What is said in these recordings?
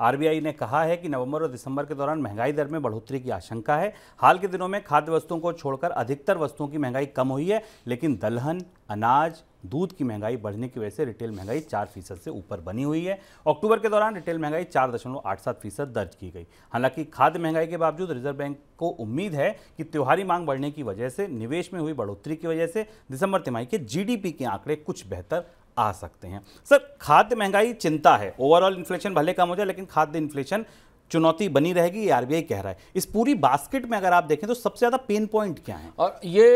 RBI ने कहा है कि नवंबर और दिसंबर के दौरान महंगाई दर में बढ़ोतरी की आशंका है हाल के दिनों में खाद्य वस्तुओं को छोड़कर अधिकतर वस्तुओं की महंगाई कम हुई है लेकिन दलहन अनाज दूध की महंगाई बढ़ने की वजह से रिटेल महंगाई चार फीसद से ऊपर बनी हुई है अक्टूबर के दौरान रिटेल महंगाई चार दशमलव आठ सात फीसद दर्ज की गई हालांकि खाद्य महंगाई के बावजूद रिजर्व बैंक को उम्मीद है कि त्योहारी मांग बढ़ने की वजह से निवेश में हुई बढ़ोतरी की वजह से दिसंबर तिमाही के जीडीपी के आंकड़े कुछ बेहतर आ सकते हैं सर खाद्य महंगाई चिंता है ओवरऑल इन्फ्लेशन भले कम हो जाए लेकिन खाद्य इन्फ्लेशन चुनौती बनी रहेगी ये आरबीआई कह रहा है इस पूरी बास्केट में अगर आप देखें तो सबसे ज़्यादा पेन पॉइंट क्या है और ये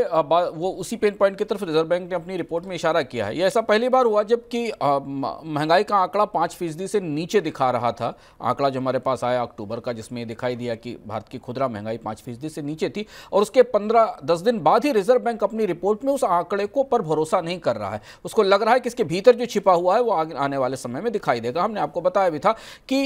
वो उसी पेन पॉइंट की तरफ रिजर्व बैंक ने अपनी रिपोर्ट में इशारा किया है ये ऐसा पहली बार हुआ जबकि महंगाई का आंकड़ा पांच फीसदी से नीचे दिखा रहा था आंकड़ा जो हमारे पास आया अक्टूबर का जिसमें दिखाई दिया कि भारत की खुदरा महंगाई पांच फीसदी से नीचे थी और उसके पंद्रह दस दिन बाद ही रिजर्व बैंक अपनी रिपोर्ट में उस आंकड़े को पर भरोसा नहीं कर रहा है उसको लग रहा है कि इसके भीतर जो छिपा हुआ है वो आने वाले समय में दिखाई देगा हमने आपको बताया भी था कि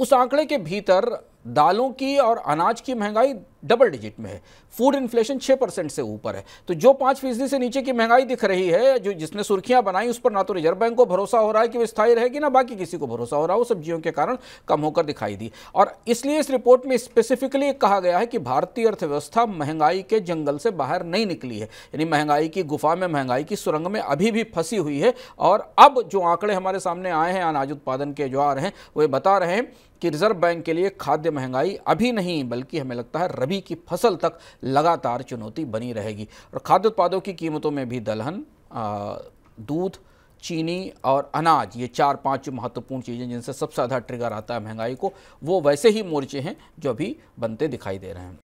उस आंकड़े के भीतर भीतर दालों की और अनाज की महंगाई डबल डिजिट में है फूड इन्फ्लेशन छः परसेंट से ऊपर है तो जो पाँच फीसदी से नीचे की महंगाई दिख रही है जो जिसने सुर्खियां बनाई उस पर ना तो रिजर्व बैंक को भरोसा हो रहा है कि वो स्थायी रहेगी ना बाकी किसी को भरोसा हो रहा है वो सब्जियों के कारण कम होकर दिखाई दी और इसलिए इस रिपोर्ट में स्पेसिफिकली कहा गया है कि भारतीय अर्थव्यवस्था महंगाई के जंगल से बाहर नहीं निकली है यानी महंगाई की गुफा में महंगाई की सुरंग में अभी भी फंसी हुई है और अब जो आंकड़े हमारे सामने आए हैं अनाज उत्पादन के जो आ रहे हैं वो बता रहे हैं कि रिजर्व बैंक के लिए खाद्य महंगाई अभी नहीं बल्कि हमें लगता है रबी रबी की फसल तक लगातार चुनौती बनी रहेगी और खाद्य उत्पादों की कीमतों में भी दलहन दूध चीनी और अनाज ये चार पांच महत्वपूर्ण चीज़ें जिनसे सबसे ज़्यादा ट्रिगर आता है महंगाई को वो वैसे ही मोर्चे हैं जो अभी बनते दिखाई दे रहे हैं